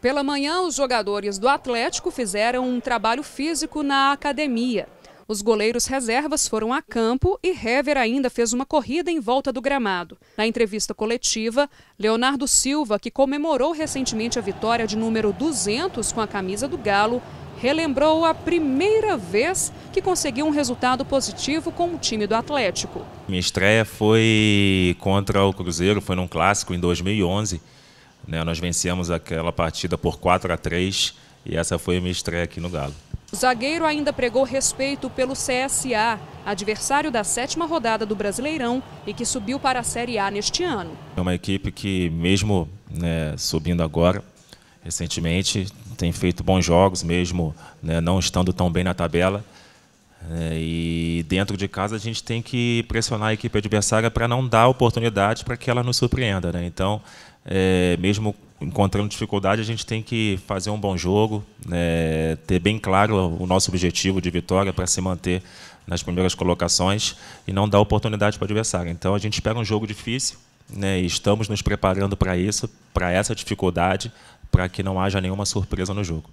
Pela manhã, os jogadores do Atlético fizeram um trabalho físico na academia. Os goleiros reservas foram a campo e Hever ainda fez uma corrida em volta do gramado. Na entrevista coletiva, Leonardo Silva, que comemorou recentemente a vitória de número 200 com a camisa do Galo, relembrou a primeira vez que conseguiu um resultado positivo com o time do Atlético. Minha estreia foi contra o Cruzeiro, foi num clássico em 2011. Né? Nós vencemos aquela partida por 4 a 3 e essa foi a minha estreia aqui no Galo. O zagueiro ainda pregou respeito pelo CSA, adversário da sétima rodada do Brasileirão e que subiu para a Série A neste ano. É uma equipe que, mesmo né, subindo agora, recentemente, tem feito bons jogos, mesmo né, não estando tão bem na tabela. É, e dentro de casa a gente tem que pressionar a equipe adversária para não dar oportunidade para que ela nos surpreenda. Né? Então, é, mesmo encontrando dificuldade, a gente tem que fazer um bom jogo, né? ter bem claro o nosso objetivo de vitória para se manter nas primeiras colocações e não dar oportunidade para o adversário. Então, a gente espera um jogo difícil né? e estamos nos preparando para isso, para essa dificuldade, para que não haja nenhuma surpresa no jogo.